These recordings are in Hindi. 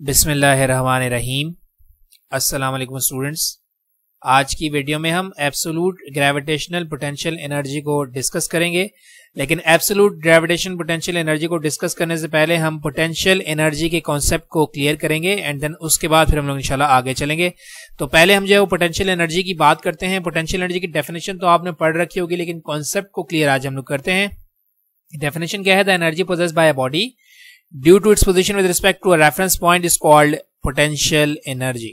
बिसमीम अस्सलाम स्टूडेंट्स आज की वीडियो में हम एब्सोलूट ग्रेविटेशनल पोटेंशियल एनर्जी को डिस्कस करेंगे लेकिन एब्सोलूट ग्रेविटेशन पोटेंशियल एनर्जी को डिस्कस करने से पहले हम पोटेंशियल एनर्जी के कॉन्सेप्ट को क्लियर करेंगे एंड देन उसके बाद फिर हम लोग इंशाल्लाह आगे चलेंगे तो पहले हम जो है वो पोटेंशियल एनर्जी की बात करते हैं पोटेंशियल एनर्जी की डेफिनेशन तो आपने पढ़ रखी होगी लेकिन कॉन्सेप्ट को क्लियर आज हम लोग करते हैं डेफिनेशन क्या है द एनर्जी प्रोजेस by a body due to its position with respect to a reference point is called potential energy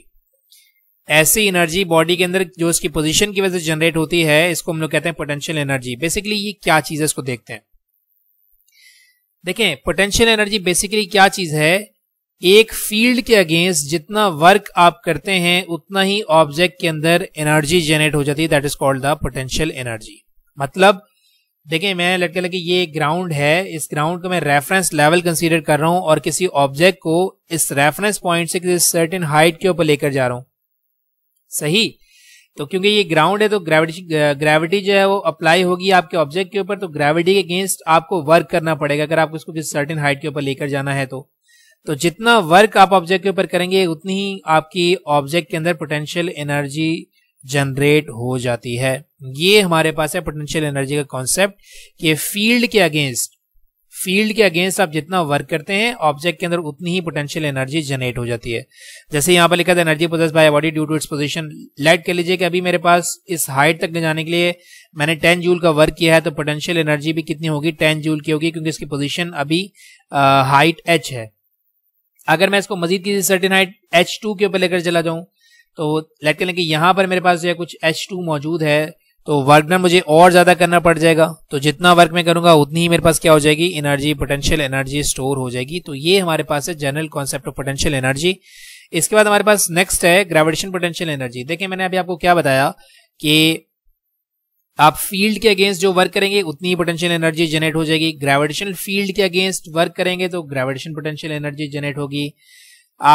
ऐसी एनर्जी बॉडी के अंदर जो उसकी पोजीशन की वजह से जनरेट होती है इसको हम लोग कहते हैं पोटेंशियल एनर्जी बेसिकली ये क्या चीज है इसको देखते हैं देखें पोटेंशियल एनर्जी बेसिकली क्या चीज है एक फील्ड के अगेंस्ट जितना वर्क आप करते हैं उतना ही ऑब्जेक्ट के अंदर एनर्जी जनरेट हो जाती है that is called the potential energy मतलब देखिए मैं लटके लगे ये ग्राउंड है इस ग्राउंड को मैं रेफरेंस लेवल कंसीडर कर रहा हूँ और किसी ऑब्जेक्ट को इस रेफरेंस पॉइंट से किसी सर्टेन हाइट के ऊपर लेकर जा रहा हूं सही तो क्योंकि ये ग्राउंड है तो ग्रेविटी ग्रेविटी जो है वो अप्लाई होगी आपके ऑब्जेक्ट के ऊपर तो ग्रेविटी के अगेंस्ट आपको वर्क करना पड़ेगा अगर आपको इसको किसी सर्टेन हाइट के ऊपर लेकर जाना है तो तो जितना वर्क आप ऑब्जेक्ट के ऊपर करेंगे उतनी ही आपकी ऑब्जेक्ट के अंदर पोटेंशियल एनर्जी जनरेट हो जाती है ये हमारे पास है पोटेंशियल एनर्जी का कॉन्सेप्ट कि फील्ड के अगेंस्ट फील्ड के अगेंस्ट आप जितना वर्क करते हैं ऑब्जेक्ट के अंदर उतनी ही पोटेंशियल एनर्जी जनरेट हो जाती है जैसे यहां पर लिखा था energy process by body due to its position light कर लीजिए कि अभी मेरे पास इस हाइट तक ले जाने के लिए मैंने टेन जूल का वर्क किया है तो पोटेंशियल एनर्जी भी कितनी होगी टेन जूल की होगी क्योंकि इसकी पोजिशन अभी हाइट एच है अगर मैं इसको मजीद किसी सर्टिन हाइट एच टू के ऊपर लेकर चला जाऊं तो लेट कर लें कि यहाँ पर मेरे पास जो है कुछ एच टू मौजूद है तो वर्क में मुझे और ज़्यादा करना पड़ जाएगा तो जितना वर्क मैं करूँगा उतनी ही मेरे पास क्या हो जाएगी एनर्जी पोटेंशियल एनर्जी स्टोर हो जाएगी तो ये हमारे पास है general concept of potential energy इसके बाद हमारे पास नेक्स्ट है ग्रेविटेशन पोटेंशियल एनर्जी देखिए मैंने अभी आपको क्या बताया कि आप फील्ड के अगेंस्ट जो वर्क करेंगे उतनी ही पोटेंशियल एनर्जी जनरेट हो जाएगी ग्रेविटेशन फील्ड के अगेंस्ट वर्क करेंगे तो ग्रेविटेशन पोटेंशियल एनर्जी जनरेट होगी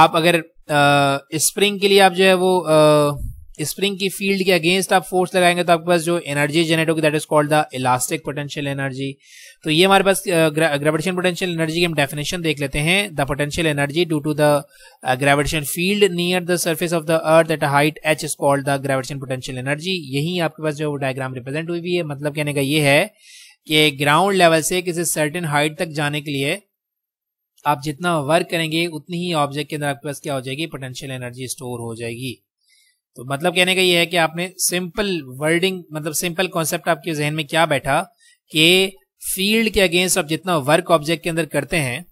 आप अगर स्प्रिंग के लिए आप जो है वो स्प्रिंग की फील्ड के अगेंस्ट आप फोर्स लगाएंगे तो आपके पास जो एनर्जी जनरेट होगी that is called the elastic potential energy तो ये हमारे पास ग्रेविटेशन पोटेंशियल एनर्जी की हम डेफिनेशन देख लेते हैं the potential energy due to the gravitation field near the surface of the earth at height H is called the gravitation potential energy यही आपके पास जो डायग्राम रिप्रेजेंट हुई है मतलब कहने का ये है कि ग्राउंड लेवल से किसी सर्टेन हाइट तक जाने के लिए आप जितना वर्क करेंगे उतनी ही ऑब्जेक्ट के अंदर आपके पास क्या हो जाएगी पोटेंशियल एनर्जी स्टोर हो जाएगी तो मतलब कहने का ये है कि आपने सिंपल वर्डिंग मतलब सिंपल कॉन्सेप्ट आपके जहन में क्या बैठा कि फील्ड के अगेंस्ट आप जितना वर्क ऑब्जेक्ट के अंदर करते हैं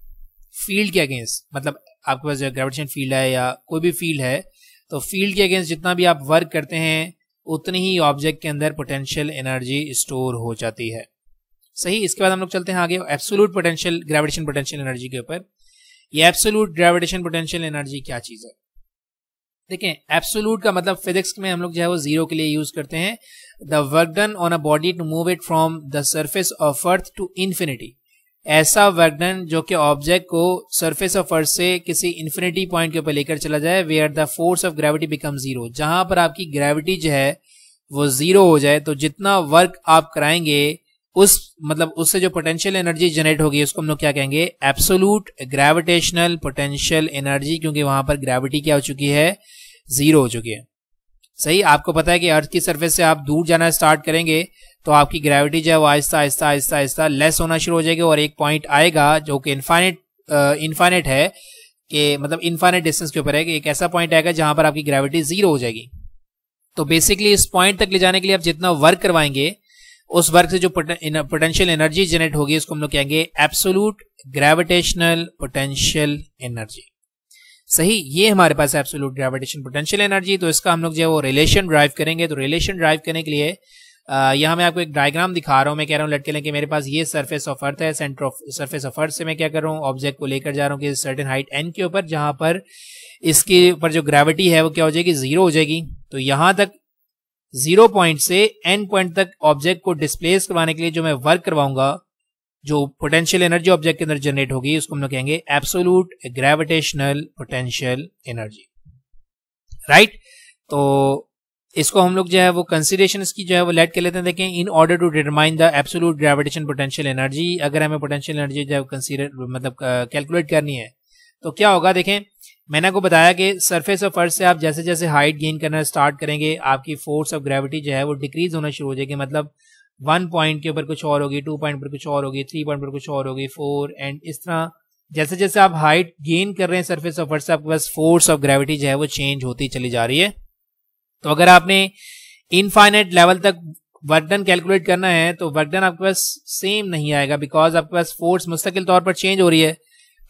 फील्ड के अगेंस्ट मतलब आपके पास जो ग्रेविटेशन फील्ड है या कोई भी फील्ड है तो फील्ड के अगेंस्ट जितना भी आप वर्क करते हैं उतनी ही ऑब्जेक्ट के अंदर पोटेंशियल एनर्जी स्टोर हो जाती है सही इसके बाद हम लोग चलते हैं आगे absolute potential gravitation potential energy के ऊपर ये एब्सोलूट ग्रेविटेशन पोटेंशियल एनर्जी क्या चीज है देखें एब्सोलूट का मतलब फिजिक्स में हम लोग जो है वो जीरो के लिए यूज करते हैं the work done on a body to move it from the surface of earth to infinity ऐसा वर्क डन जो कि ऑब्जेक्ट को सरफेस ऑफ अर्थ से किसी इन्फिनिटी पॉइंट के ऊपर लेकर चला जाए where the force of gravity become zero जहां पर आपकी ग्रेविटी जो है वो जीरो हो जाए तो जितना वर्क आप कराएंगे उस मतलब उससे जो पोटेंशियल एनर्जी जनरेट होगी उसको हम लोग क्या कहेंगे एब्सोलूट ग्रेविटेशनल पोटेंशियल एनर्जी क्योंकि वहां पर ग्रेविटी क्या हो चुकी है जीरो हो चुकी है सही आपको पता है कि अर्थ की सरफेस से आप दूर जाना स्टार्ट करेंगे तो आपकी ग्रेविटी जो है वो आहिस्ता आहिस्ता आहिस्ता आहिस्ता लेस होना शुरू हो जाएगी और एक पॉइंट आएगा जो कि इन्फाइनेट इन्फाइनेट uh, है कि मतलब इन्फाइनेट डिस्टेंस के ऊपर है कि एक ऐसा पॉइंट आएगा जहां पर आपकी ग्रेविटी जीरो हो जाएगी तो बेसिकली इस पॉइंट तक ले जाने के लिए आप जितना वर्क करवाएंगे उस वर्क से जो पोटेंशियल एनर्जी जनरेट होगी उसको हम लोग कहेंगे एब्सोलूट ग्रेविटेशनल पोटेंशियल एनर्जी सही ये हमारे पास एब्सोलूट ग्रेविटेशन पोटेंशियल एनर्जी तो इसका हम लोग जो है वो रिलेशन ड्राइव करेंगे तो रिलेशन ड्राइव करने के लिए यहां मैं आपको एक डायग्राम दिखा रहा हूं मैं कह रहा हूँ लटके लेके मेरे पास ये सरफेस ऑफ अर्थ है centre of surface of earth से मैं क्या कर रहा हूं ऑब्जेक्ट को लेकर जा रहा हूँ कि सर्टेन हाइट एन के ऊपर जहां पर इसके ऊपर जो ग्रेविटी है वो क्या हो जाएगी जीरो हो जाएगी तो यहां तक जीरो पॉइंट से एन पॉइंट तक ऑब्जेक्ट को डिस्प्लेस करवाने के लिए जो मैं वर्क करवाऊंगा जो पोटेंशियल एनर्जी ऑब्जेक्ट के अंदर जनरेट होगी उसको हम लोग कहेंगे absolute gravitational potential energy right तो इसको हम लोग जो है वो कंसिडरेशन की जो है वो लेट कर लेते हैं देखें in order to determine the absolute gravitation potential energy अगर हमें पोटेंशियल एनर्जी जो है कंसिडर मतलब कैलकुलेट करनी है तो क्या होगा देखें मैंने आपको बताया कि सरफेस ऑफ अर्थ से आप जैसे जैसे हाइट गेन करना स्टार्ट करेंगे आपकी फोर्स ऑफ ग्रेविटी जो है वो डिक्रीज होना शुरू हो जाएगी मतलब वन पॉइंट के ऊपर कुछ और होगी टू पॉइंट पर कुछ और होगी थ्री पॉइंट पर कुछ और होगी फोर एंड इस तरह जैसे जैसे आप हाइट गेन कर रहे हैं सरफेस ऑफ अर्थ से आपके पास फोर्स ऑफ ग्रेविटी जो है वो चेंज होती चली जा रही है तो अगर आपने इनफाइनाइट लेवल तक वर्कडन कैलकुलेट करना है तो वर्कडन आपके पास सेम नहीं आएगा बिकॉज आपके पास फोर्स मुस्तकिल तौर पर चेंज हो रही है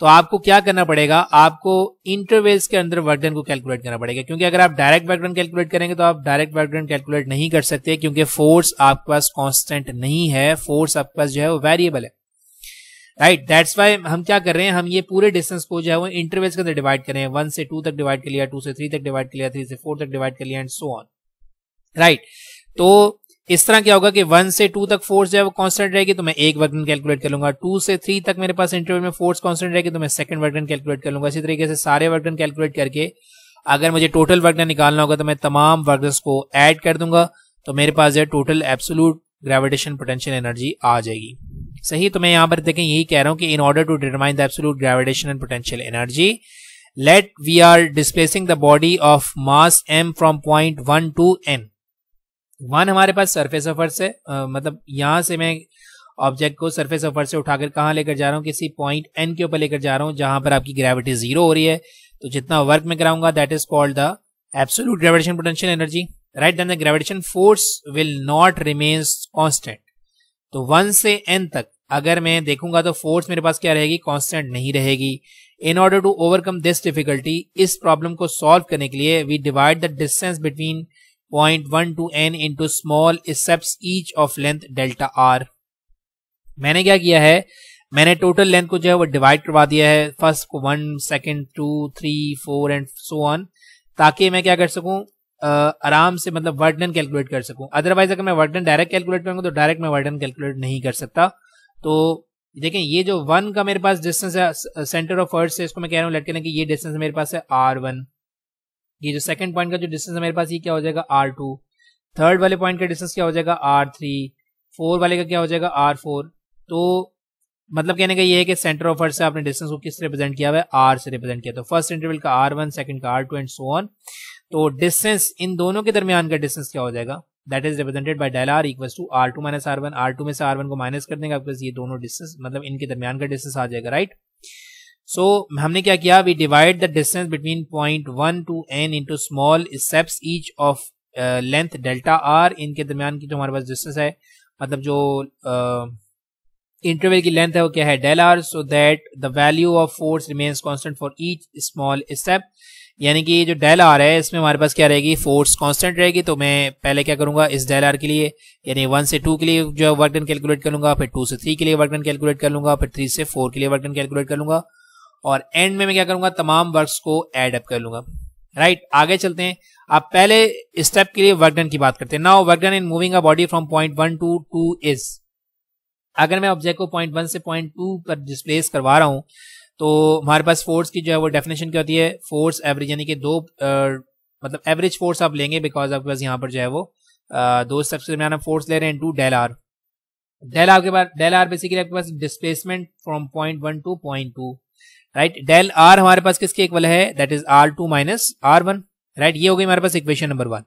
तो आपको क्या करना पड़ेगा आपको इंटरवेल्स के अंदर वर्कडन को कैलकुलेट करना पड़ेगा क्योंकि अगर आप डायरेक्ट वर्कडन कैलकुलेट करेंगे तो आप डायरेक्ट वर्कडन कैलकुलेट नहीं कर सकते क्योंकि फोर्स आपके पास कॉन्स्टेंट नहीं है फोर्स आपके पास जो है वो वेरिएबल है राइट दैट्स वाई हम क्या कर रहे हैं हम ये पूरे डिस्टेंस को जो है वो इंटरवेल्स के अंदर डिवाइड करें वन से टू तक डिवाइड कर लिया टू से थ्री तक डिवाइड कर लिया थ्री से फोर तक डिवाइड कर लिया एंड सो ऑन राइट तो इस तरह क्या होगा कि वन से टू तक फोर्स जो है वो कॉन्स्टेंट रहेगी तो मैं एक वर्गन कैलकुलेट करूंगा टू से थ्री तक मेरे पास इंटरव्यू में फोर्स कॉन्स्टेंट रहेगी तो मैं सेकंड वर्गन कैलकुलेट करूंगा इसी तरीके से सारे वर्गन कैलकुलेट करके अगर मुझे टोटल वर्गन निकालना होगा तो मैं तमाम वर्गन को एड कर दूंगा तो मेरे पास जो है total absolute gravitation potential energy आ जाएगी सही तो मैं यहां पर देखें यही कह रहा हूँ कि in order to determine the absolute gravitation and potential energy let we are displacing the body of mass M from point one to N one हमारे पास सरफेस ऑफ अर्थ से आ, मतलब यहाँ से मैं ऑब्जेक्ट को सरफेस ऑफ अर्थ से उठाकर कहाँ लेकर जा रहा हूँ किसी पॉइंट एन के ऊपर लेकर जा रहा हूँ जहाँ पर आपकी ग्रेविटी जीरो हो रही है तो जितना वर्क मैं कराऊंगा that is called the absolute gravitation potential energy right then the gravitation force will not remains constant तो वन से एन तक अगर मैं देखूंगा तो फोर्स मेरे पास क्या रहेगी कॉन्स्टेंट नहीं रहेगी in order to overcome this difficulty इस प्रॉब्लम को सॉल्व करने के लिए we divide the distance between 0.12 n into small steps each of length delta r मैंने क्या किया है मैंने टोटल लेंथ को जो है वो डिवाइड करवा दिया है फर्स्ट को one second two three four and so on ताकि मैं क्या कर सकूं आराम से मतलब वर्डन कैलकुलेट कर सकूं अदरवाइज अगर मैं वर्डन डायरेक्ट कैलकुलेट करूंगा तो डायरेक्ट मैं वर्डन कैलकुलेट नहीं कर सकता तो देखें ये जो वन का मेरे पास डिस्टेंस है सेंटर ऑफ अर्थ से इसको मैं कह रहा हूँ लटके ना कि ये डिस्टेंस मेरे पास है आर वन ये जो सेकंड पॉइंट का जो डिस्टेंस है मेरे पास ये क्या हो जाएगा आर टू थर्ड वाले पॉइंट का डिस्टेंस क्या हो जाएगा आर थ्री फोर वाले का क्या हो जाएगा आर फोर तो मतलब कहने का ये है कि सेंटर ऑफ अर्थ से आपने डिस्टेंस को किस रिप्रेजेंट किया हुआ है आर से रिप्रेजेंट किया तो फर्स्ट इंटरवल का आर वन सेकंड का R two and so on तो डिस्टेंस इन दोनों के दरमियान का डिस्टेंस क्या हो जाएगा that is represented by del R equal to R two minus R one R two में से आर वन को माइनस कर देंगे आपके ये दोनों डिस्टेंस मतलब इनके दरमियान का डिस्टेंस आ जाएगा राइट right? सो so, हमने क्या किया we divide the distance between point one to N into small steps each of length delta R इनके दरमियान की जो हमारे पास डिस्टेंस है मतलब जो इंटरवल uh, की लेंथ है वो क्या है del R so that the value of force remains constant for each small step यानी कि जो डेल आर है इसमें हमारे पास क्या रहेगी फोर्स कांस्टेंट रहेगी तो मैं पहले क्या करूंगा इस डेल आर के लिए यानी वन से टू के लिए जो है वर्क डन कैलकुलेट कर लूंगा फिर टू से थ्री के लिए वर्क डन कैलकुलेट कर लूंगा फिर थ्री से फोर के लिए वर्क डन कैलकुलेट कर लूंगा और एंड में मैं क्या करूंगा तमाम वर्क्स को एड अप कर लूंगा राइट right, आगे चलते हैं आप पहले स्टेप के लिए वर्कडन की बात करते हैं now work done in moving a body from point one to two is अगर मैं ऑब्जेक्ट को पॉइंट वन से पॉइंट टू पर डिस्प्लेस करवा रहा हूं तो हमारे पास फोर्स की जो है वो डेफिनेशन क्या होती है फोर्स एवरेज यानी कि दो आ, मतलब एवरेज फोर्स आप लेंगे बिकॉज आपके पास यहाँ पर जो है वो आ, दो स्टेप्स के दरमियान फोर्स ले रहे हैं to del R del R के बाद डेल आर बेसिकली आपके पास displacement from point one to point two right del R हमारे पास किसके इक्वल है that is R two minus R one right ये हो गई हमारे पास इक्वेशन नंबर वन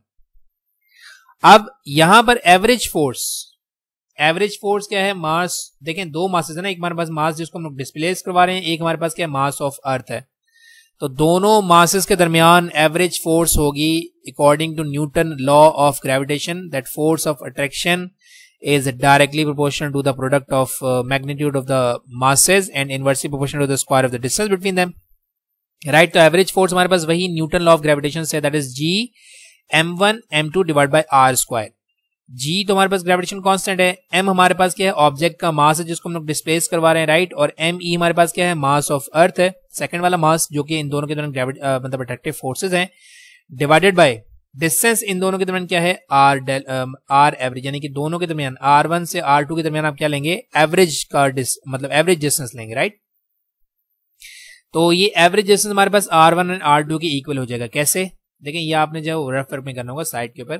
अब यहां पर एवरेज फोर्स एवरेज फोर्स क्या है मास देखें दो मासेस है ना एक हमारे पास मास जिसको हम लोग डिस्प्लेस करवा रहे हैं एक हमारे पास क्या है मास ऑफ अर्थ है तो दोनों मासेस के दरमियान एवरेज फोर्स होगी according to Newton law of gravitation that force of attraction is directly proportional to the product of uh, magnitude of the masses and inversely proportional to the square of the distance between them right तो average force हमारे पास वही न्यूटन लॉ ऑफ ग्रेविटेशन से that is g m1 m2 divide by r square g तो हमारे पास ग्रेविटेशन कांस्टेंट है m हमारे पास क्या है ऑब्जेक्ट का मास है जिसको हम लोग डिस्प्लेस करवा रहे हैं राइट और m e हमारे पास क्या है मास ऑफ अर्थ है सेकंड वाला मास जो कि इन दोनों के दोनों ग्रेविट मतलब अट्रैक्टिव फोर्सेज हैं डिवाइडेड बाय डिस्टेंस इन दोनों के दरमियान क्या है आर डेल आर एवरेज यानी कि दोनों के दरमियान आर वन से आर टू के दरमियान आप क्या लेंगे एवरेज का डिस मतलब एवरेज डिस्टेंस लेंगे राइट तो ये एवरेज डिस्टेंस हमारे पास R one and R two के इक्वल हो जाएगा कैसे देखिए ये आपने जो रेफर में करना होगा साइड के ऊपर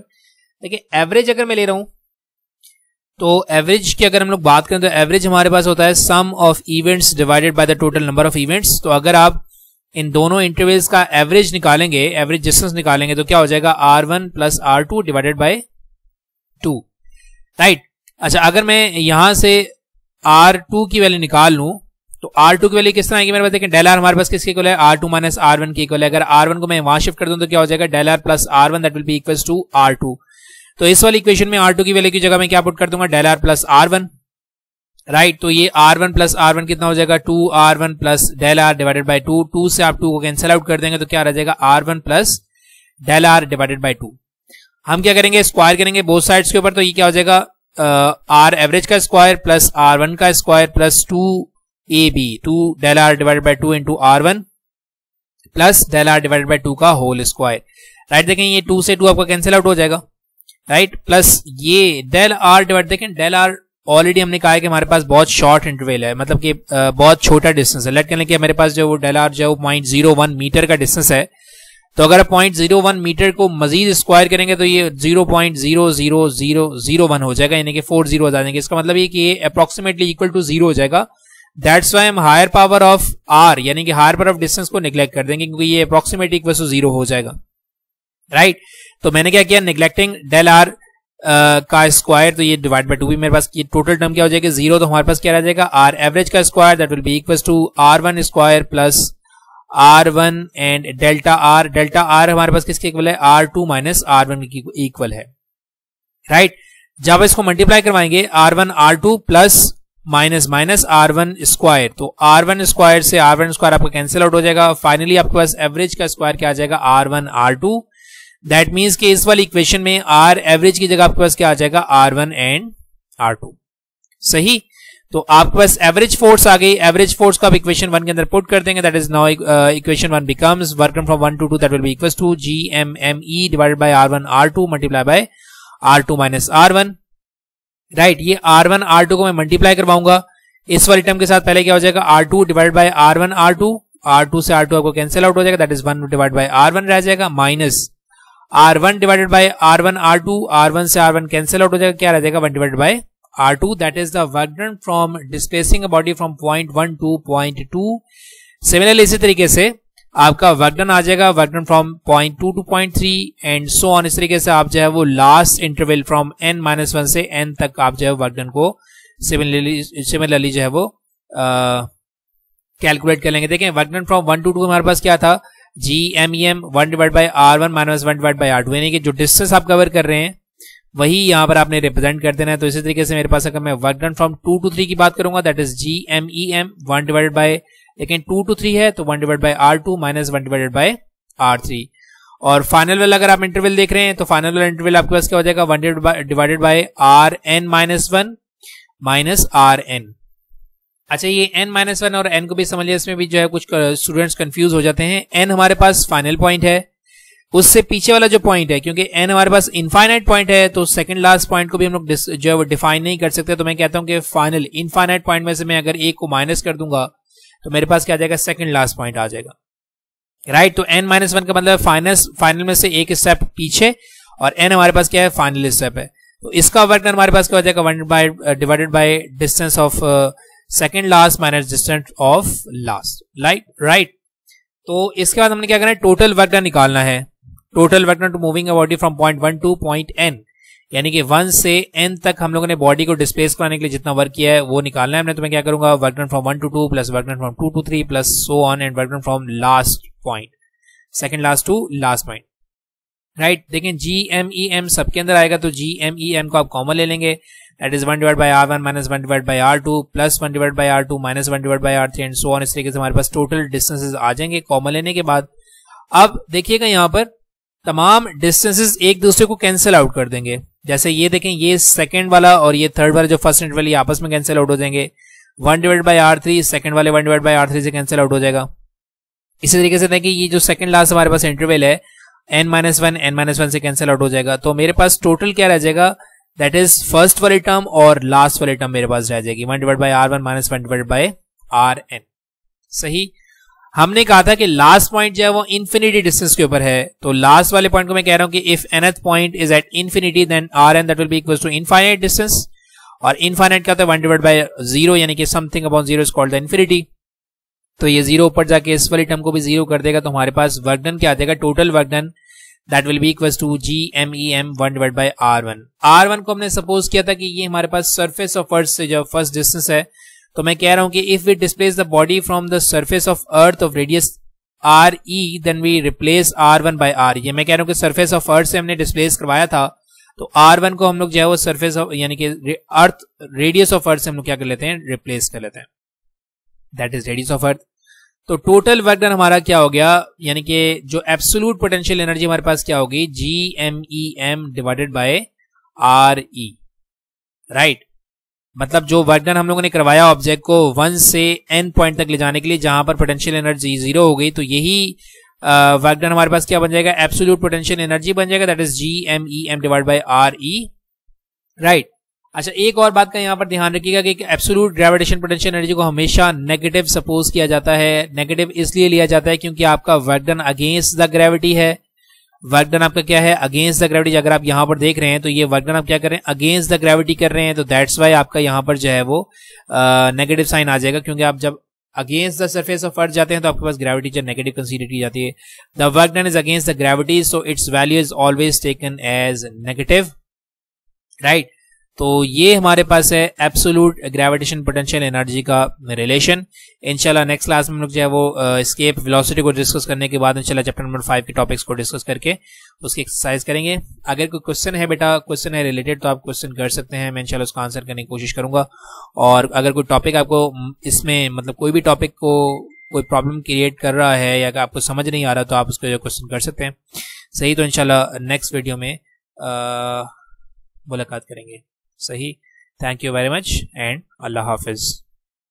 देखिए एवरेज अगर मैं ले रहा हूं तो एवरेज की अगर हम लोग बात करें तो एवरेज हमारे पास होता है sum of events divided by the total number of events तो अगर आप इन दोनों इंटरवल्स का एवरेज निकालेंगे एवरेज डिस्टेंस निकालेंगे तो क्या हो जाएगा R one plus R two divided by two right अच्छा अगर मैं यहां से आर टू की वैल्यू निकाल लू तो आर टू की वैल्यू किस तरह आएगी मेरे पास देखें डेल आर हमारे पास किसके इक्वल है R two minus R one की इक्वल है अगर आर वन को मैं वहां शिफ्ट कर दूं तो क्या हो जाएगा del R plus R one that will be equal to R two तो इस वाली इक्वेशन में आर टू की वैल्यू की जगह मैं क्या पुट कर दूंगा del R plus R one right तो ये R one plus R one कितना हो जाएगा two R one plus del R divided by two two से आप टू को कैंसिल आउट कर देंगे तो क्या रह जाएगा R one plus del R divided by two हम क्या करेंगे स्क्वायर करेंगे बोथ साइड्स के ऊपर तो ये क्या हो जाएगा आर uh, एवरेज का स्क्वायर प्लस आर वन का square plus two A B two del R divided by two into R one plus del R divided by two का होल स्क्वायर राइट देखें ये टू से टू आपका कैंसिल आउट हो जाएगा राइट right? प्लस ये डेल आर डिवाइड देखें डेल आर ऑलरेडी हमने कहा है कि हमारे पास बहुत शॉर्ट इंटरवेल है मतलब कि बहुत छोटा डिस्टेंस है लेट कहने कि मेरे पास जो डेल आर जो पॉइंट जीरो वन मीटर का डिस्टेंस है तो अगर आप पॉइंट जीरो वन मीटर को मजीद स्क्वायर करेंगे तो ये zero point zero zero zero zero one हो जाएगा यानी कि फोर जीरो हो जाएंगे इसका मतलब ये कि ये अप्रोक्सीमेटली इक्वल टू जीरो हो जाएगा दैट्स वाई हम हायर पावर ऑफ आर यानी कि हायर पावर ऑफ डिस्टेंस को निग्लेक्ट कर देंगे क्योंकि ये अप्रोक्सीमेटली इक्वल टू जीरो हो जाएगा राइट right? तो मैंने क्या किया निग्लेक्टिंग डेल आर का स्क्वायर तो ये डिवाइड बाई टू भी मेरे पास ये टोटल टर्म क्या हो जाएगा जीरो तो हमारे पास क्या रह जाएगा आर एवरेज का square that will be equal to R one square plus R one and delta R delta R हमारे पास किसके इक्वल है R two minus R one equal है राइट right? जब इसको मल्टीप्लाई करवाएंगे R one R two plus minus minus R one square तो आर वन स्क्वायर से आर वन स्क्वायर आपका कैंसिल आउट हो जाएगा फाइनली आपके पास एवरेज का स्क्वायर क्या आ जाएगा R one R two that means कि इस वाली इक्वेशन में आर एवरेज की जगह आपके पास क्या आ जाएगा R one and R two सही तो आपके पास एवरेज फोर्स आ गई एवरेज फोर्स का आप इक्वेशन वन के अंदर पुट कर देंगे that is now equation one becomes work from one to two that will be equal to G M M E divide by R one R two multiply by R two minus R one right ये आर वन आर टू को मैं मल्टीप्लाई करवाऊंगा इस वाले टर्म के साथ पहले क्या हो जाएगा R two divide by R one R two R two से आर टू आपको कैंसिल आउट हो जाएगा that is one divide by R one रह जाएगा minus R one divided by R one R two R one से आर वन कैंसिल आउट हो जाएगा क्या रह जाएगा one divide by R two that is the work done from displacing body from point one to point to similarly इसी तरीके से आपका वर्कडन आ जाएगा work done from point two to point three and so on इस तरीके से आप जो है वो last interval from N minus one से एन तक आप जो है वर्कडन को सिमिलरली सिमिलरली जो है वो कैलकुलेट uh, कर लेंगे देखें work done from one to two हमारे पास क्या था G M E M one divide by R one minus one divide by R two यानी कि जो डिस्टेंस आप कवर कर रहे हैं वही यहाँ पर आपने रिप्रेजेंट कर देना है तो इसी तरीके से मेरे पास अगर मैं work done from two to three की बात करूंगा that is G M E M one divide by लेकिन टू टू थ्री है तो one divide by R two minus one divided by R three और फाइनल वाला अगर आप इंटरवल देख रहे हैं तो फाइनल वाला इंटरवल आपके पास क्या हो जाएगा one divided by R N minus one minus R N अच्छा ये एन माइनस वन और एन को भी समझ लिया इसमें भी जो है कुछ स्टूडेंट्स कंफ्यूज हो जाते हैं एन हमारे पास फाइनल पॉइंट है उससे पीछे वाला जो पॉइंट है क्योंकि एन हमारे पास इनफाइनाइट पॉइंट है तो सेकंड लास्ट पॉइंट को भी हम लोग जो है वो डिफाइन नहीं कर सकते तो मैं कहता हूं कि फाइनल इनफाइनाइट पॉइंट में से मैं अगर एक को माइनस कर दूंगा तो मेरे पास क्या जाएगा सेकंड लास्ट पॉइंट आ जाएगा राइट right, तो एन माइनस वन का मतलब फाइनल फाइनल में से एक स्टेप पीछे और एन हमारे पास क्या है फाइनल स्टेप है तो इसका वर्क हमारे पास क्या हो जाएगा divided by distance of second last minus distance of last light right तो इसके बाद हमने क्या करना है टोटल वेक्टर निकालना है total vector to moving body from point one to point N यानी कि वन से एन तक हम लोगों ने बॉडी को डिस्प्लेस कराने के लिए जितना वर्क किया है वो निकालना है हमने तो मैं क्या करूंगा vector from one to two plus vector from two to three plus so on and work done from last point second last to last point right देखें जी एम ई एम सबके अंदर आएगा तो जी एम ई एम को आप कॉमन ले लेंगे that is one divide by R one minus one divide by R two plus one divide by R two minus one divide by R three and so on इस तरीके से हमारे पास टोटल डिस्टेंसेज आ जाएंगे कॉमन लेने के बाद अब देखिएगा यहाँ पर तमाम डिस्टेंसेज एक दूसरे को कैंसिल आउट कर देंगे जैसे ये देखें ये सेकेंड वाला और ये थर्ड वाला जो फर्स्ट इंटरवल ये आपस में कैंसिल आउट हो जाएंगे one divide by R three second वाले one divide by R three से कैंसिल आउट हो जाएगा इसी तरीके से देखें ये जो सेकंड लास्ट हमारे पास इंटरवल है N minus one N minus one से कैंसिल आउट हो जाएगा तो मेरे पास टोटल क्या रह जाएगा दैट इज फर्स्ट वाली टर्म और लास्ट वाली टर्म मेरे पास रह जाएगी one divide by R one minus one divide by R N सही हमने कहा था कि लास्ट पॉइंट जो है वो इन्फिनिटी डिस्टेंस के ऊपर है तो लास्ट वाले पॉइंट को मैं कह रहा हूं कि if nth point is at infinity then R N that will be equal to infinite distance और इनफाइनाइट क्या होता है वन डिवाइड बाई जीरो यानी कि something about zero is called the infinity तो ये जीरो ऊपर जाके इस वाली टर्म को भी जीरो कर देगा तो हमारे पास वर्कडन क्या आ जाएगा total work done that will be equal to G M E M one divide by R one R one को हमने सपोज किया था कि ये हमारे पास सर्फेस ऑफ अर्थ से जो फर्स्ट डिस्टेंस है तो मैं कह रहा हूं कि if we displace the body from the surface of earth of radius R E then we replace R one by R ये मैं कह रहा हूँ कि सर्फेस ऑफ अर्थ से हमने डिस्प्लेस करवाया था तो आर वन को हम लोग जो है वो सर्फेस ऑफ यानी कि अर्थ रेडियस ऑफ अर्थ से हम लोग क्या कर लेते हैं रिप्लेस कर लेते हैं that is radius of earth तो टोटल वर्क डन हमारा क्या हो गया यानी कि जो एब्सोलूट पोटेंशियल एनर्जी हमारे पास क्या होगी G M E M divided by R E right मतलब जो वर्क डन हम लोगों ने करवाया ऑब्जेक्ट को वन से एन पॉइंट तक ले जाने के लिए जहां पर पोटेंशियल एनर्जी जीरो हो गई तो यही वर्क डन हमारे पास क्या बन जाएगा एब्सोल्यूट पोटेंशियल एनर्जी बन जाएगा that is G M E M divide by R E right अच्छा एक और बात का यहाँ पर ध्यान रखिएगा कि एब्सोलूट ग्रेविटेशन पोटेंशियल एनर्जी को हमेशा नेगेटिव सपोज किया जाता है नेगेटिव इसलिए लिया जाता है क्योंकि आपका वर्कडन अगेंस्ट द ग्रेविटी है वर्कडन आपका क्या है अगेंस्ट द ग्रेविटी अगर आप यहाँ पर देख रहे हैं तो ये वर्कडन आप क्या कर रहे हैं अगेंस्ट द ग्रेविटी कर रहे हैं तो दैट्स वाई आपका यहाँ पर जो है वो नेगेटिव साइन आ जाएगा क्योंकि आप जब against the surface of earth जाते हैं तो आपके पास ग्रेविटी जो नेगेटिव कंसिडर की जाती है the work done is against the gravity so its value is always taken as negative right तो ये हमारे पास है एब्सोलूट ग्रेविटेशन पोटेंशियल एनर्जी का रिलेशन इनशाला नेक्स्ट क्लास में हम लोग जो है वो स्केप वेलोसिटी को डिस्कस करने के बाद इनशाला चैप्टर नंबर फाइव के टॉपिक्स को डिस्कस करके उसकी एक्सरसाइज करेंगे अगर कोई क्वेश्चन है बेटा क्वेश्चन है रिलेटेड तो आप क्वेश्चन कर सकते हैं मैं इनशाला उसका आंसर करने की कोशिश करूंगा और अगर कोई टॉपिक आपको इसमें मतलब कोई भी टॉपिक को कोई प्रॉब्लम क्रिएट कर रहा है या आपको समझ नहीं आ रहा तो आप उसको जो क्वेश्चन कर सकते हैं सही तो इनशाला नेक्स्ट वीडियो में मुलाकात करेंगे सही thank you very much and अल्लाह हाफिज़